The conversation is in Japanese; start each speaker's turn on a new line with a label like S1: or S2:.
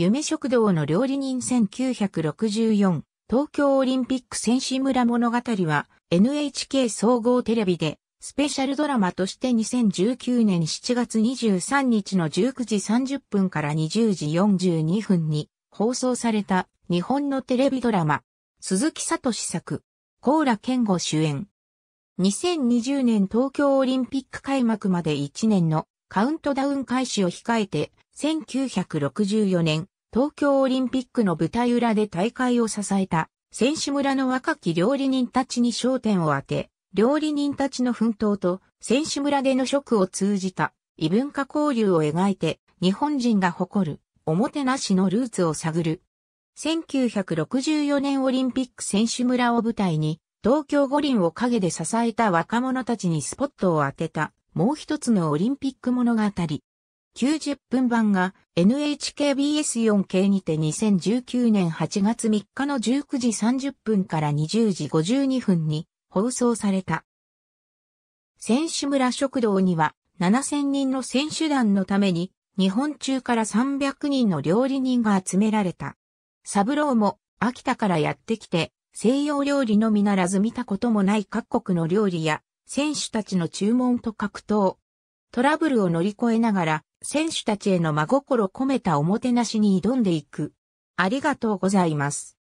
S1: 夢食堂の料理人1964、東京オリンピック選手村物語は NHK 総合テレビでスペシャルドラマとして2019年7月23日の19時30分から20時42分に放送された日本のテレビドラマ、鈴木聡作、コーラ健吾主演。2020年東京オリンピック開幕まで1年のカウントダウン開始を控えて1964年、東京オリンピックの舞台裏で大会を支えた、選手村の若き料理人たちに焦点を当て、料理人たちの奮闘と選手村での食を通じた異文化交流を描いて、日本人が誇る、おもてなしのルーツを探る。1964年オリンピック選手村を舞台に、東京五輪を陰で支えた若者たちにスポットを当てた、もう一つのオリンピック物語。90分版が NHKBS4K にて2019年8月3日の19時30分から20時52分に放送された。選手村食堂には7000人の選手団のために日本中から300人の料理人が集められた。サブローも秋田からやってきて西洋料理のみならず見たこともない各国の料理や選手たちの注文と格闘。トラブルを乗り越えながら選手たちへの真心込めたおもてなしに挑んでいく。ありがとうございます。